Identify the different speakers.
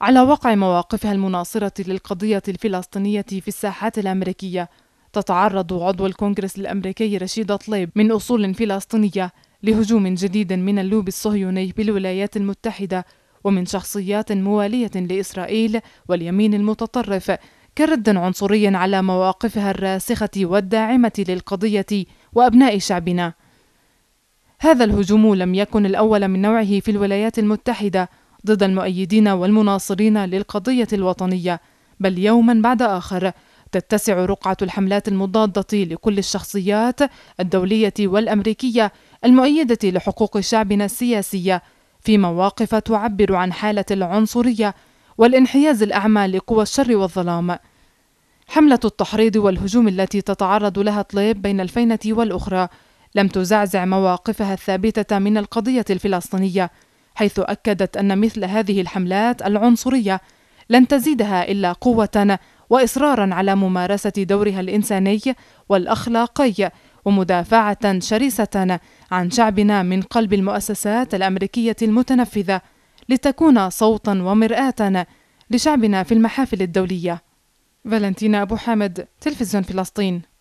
Speaker 1: على وقع مواقفها المناصرة للقضية الفلسطينية في الساحات الأمريكية تتعرض عضو الكونغرس الأمريكي رشيد طليب من أصول فلسطينية لهجوم جديد من اللوب الصهيوني بالولايات المتحدة ومن شخصيات موالية لإسرائيل واليمين المتطرف كرد عنصري على مواقفها الراسخة والداعمة للقضية وأبناء شعبنا هذا الهجوم لم يكن الأول من نوعه في الولايات المتحدة ضد المؤيدين والمناصرين للقضية الوطنية بل يوما بعد آخر تتسع رقعة الحملات المضادة لكل الشخصيات الدولية والأمريكية المؤيدة لحقوق شعبنا السياسية في مواقف تعبر عن حالة العنصرية والانحياز الأعمى لقوى الشر والظلام. حملة التحريض والهجوم التي تتعرض لها طليب بين الفينة والأخرى لم تزعزع مواقفها الثابتة من القضية الفلسطينية حيث أكدت أن مثل هذه الحملات العنصرية لن تزيدها إلا قوة وإصرارا على ممارسة دورها الإنساني والأخلاقي ومدافعة شرسة عن شعبنا من قلب المؤسسات الأمريكية المتنفذة لتكون صوتا ومرآة لشعبنا في المحافل الدولية. فالنتينا أبو حامد، تلفزيون فلسطين